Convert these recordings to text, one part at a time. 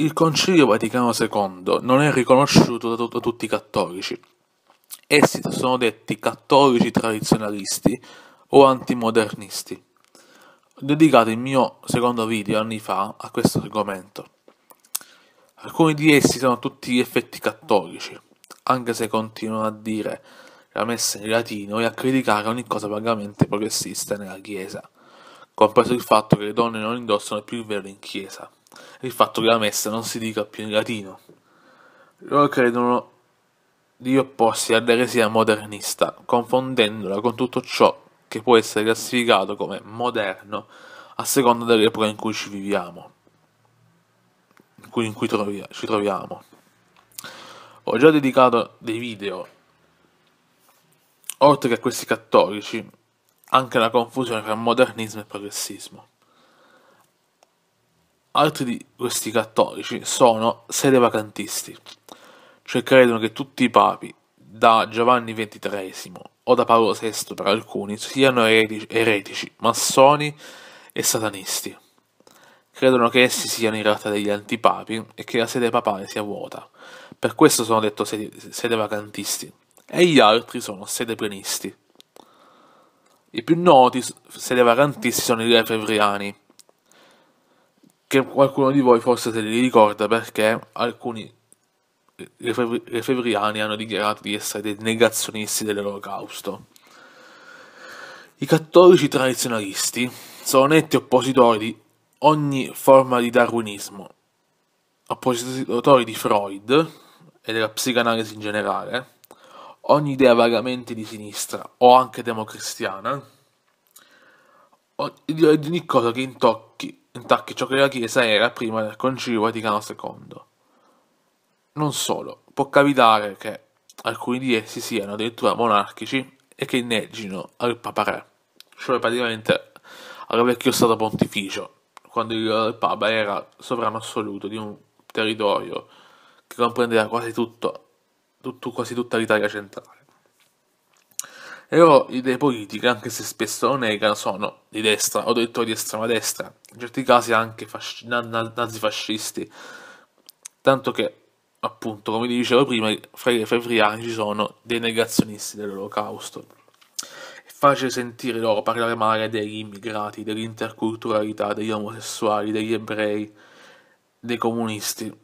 il Concilio Vaticano II non è riconosciuto da, da tutti i cattolici. Essi sono detti cattolici tradizionalisti o antimodernisti. Ho dedicato il mio secondo video anni fa a questo argomento. Alcuni di essi sono a tutti gli effetti cattolici, anche se continuano a dire la messa in latino e a criticare ogni cosa vagamente progressista nella Chiesa, compreso il fatto che le donne non indossano più il velo in Chiesa il fatto che la messa non si dica più in latino. Loro credono di opporsi all'eresia modernista, confondendola con tutto ciò che può essere classificato come moderno a seconda dell'epoca in cui ci viviamo, in cui, in cui trovi ci troviamo. Ho già dedicato dei video, oltre che a questi cattolici, anche alla confusione tra modernismo e progressismo. Altri di questi cattolici sono sedevacantisti, cioè credono che tutti i papi, da Giovanni XXIII o da Paolo VI per alcuni, siano eretici, massoni e satanisti. Credono che essi siano in realtà degli antipapi e che la sede papale sia vuota. Per questo sono detto sedevacantisti. E gli altri sono sedeplenisti. I più noti sedevacantisti sono i lefevriani, che qualcuno di voi forse se li ricorda perché alcuni refebriani hanno dichiarato di essere dei negazionisti dell'olocausto. I cattolici tradizionalisti sono netti oppositori di ogni forma di darwinismo, oppositori di Freud e della psicanalisi in generale, ogni idea vagamente di sinistra o anche democristiana, di ogni cosa che intocchi intacchi ciò che la Chiesa era prima del Concilio Vaticano II. Non solo, può capitare che alcuni di essi siano addirittura monarchici e che inneggino al Papa Re, cioè praticamente al vecchio Stato Pontificio, quando il Papa era sovrano assoluto di un territorio che comprendeva quasi tutto, tutto quasi tutta l'Italia centrale. Le loro idee politiche, anche se spesso lo negano, sono di destra o addirittura di estrema destra, in certi casi anche fasci- nazifascisti, tanto che, appunto, come dicevo prima, fra i fevriani ci sono dei negazionisti dell'olocausto. È facile sentire loro parlare male degli immigrati, dell'interculturalità, degli omosessuali, degli ebrei, dei comunisti.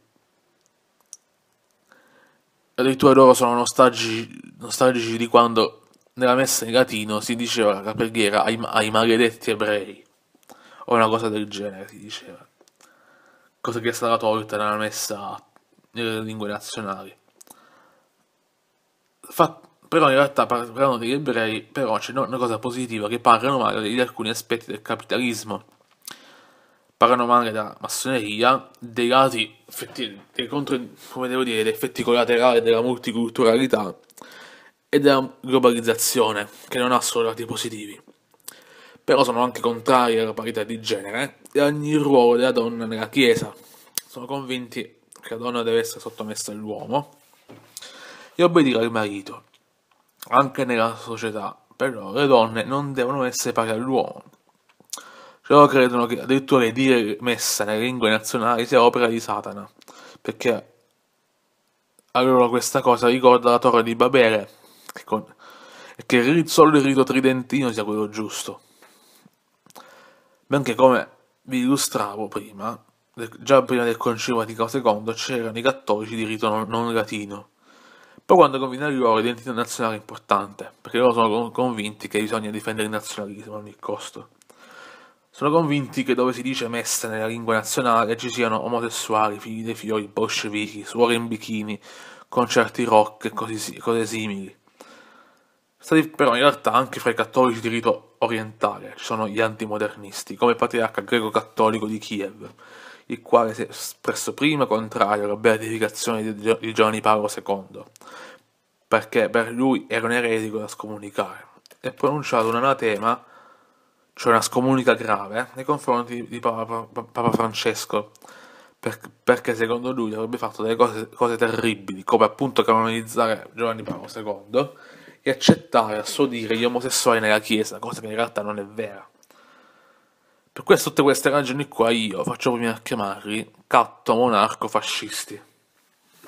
Addirittura loro sono nostalgici, nostalgici di quando nella messa in latino si diceva la preghiera ai, ai maledetti ebrei, o una cosa del genere si diceva, cosa che è stata tolta nella messa nelle lingue nazionali. Fa, però in realtà parlano degli ebrei, però c'è una cosa positiva che parlano male di alcuni aspetti del capitalismo parlano male della massoneria, dei lati effetti, dei contro, come devo dire, effetti collaterali della multiculturalità e della globalizzazione, che non ha solo lati positivi. Però sono anche contrari alla parità di genere eh. e a ogni ruolo della donna nella Chiesa. Sono convinti che la donna deve essere sottomessa all'uomo e obbedire al marito. Anche nella società, però, le donne non devono essere pari all'uomo. Loro credono che addirittura dire messa nelle lingue nazionali sia opera di Satana, perché allora questa cosa ricorda la torre di Babele, e, con, e che solo il rito tridentino sia quello giusto. Benché come vi illustravo prima, già prima del concilio Vaticano II c'erano i cattolici di rito non, non latino. Poi quando convincono loro l'identità nazionale è importante, perché loro sono convinti che bisogna difendere il nazionalismo a ogni costo. Sono convinti che dove si dice messa nella lingua nazionale ci siano omosessuali, figli dei fiori, bolscevichi, suore in bikini, concerti rock e cose simili stati però in realtà anche fra i cattolici di rito orientale, ci sono gli antimodernisti, come il patriarca greco-cattolico di Kiev, il quale si è espresso prima contrario alla beatificazione di Giovanni Paolo II, perché per lui era un eretico da scomunicare, e pronunciato un anatema, cioè una scomunica grave, nei confronti di Papa, Papa Francesco, perché secondo lui avrebbe fatto delle cose, cose terribili, come appunto canonizzare Giovanni Paolo II e accettare a suo dire gli omosessuali nella Chiesa, cosa che in realtà non è vera. Per questo, tutte queste ragioni qua io faccio prima a chiamarli catto monarco fascisti.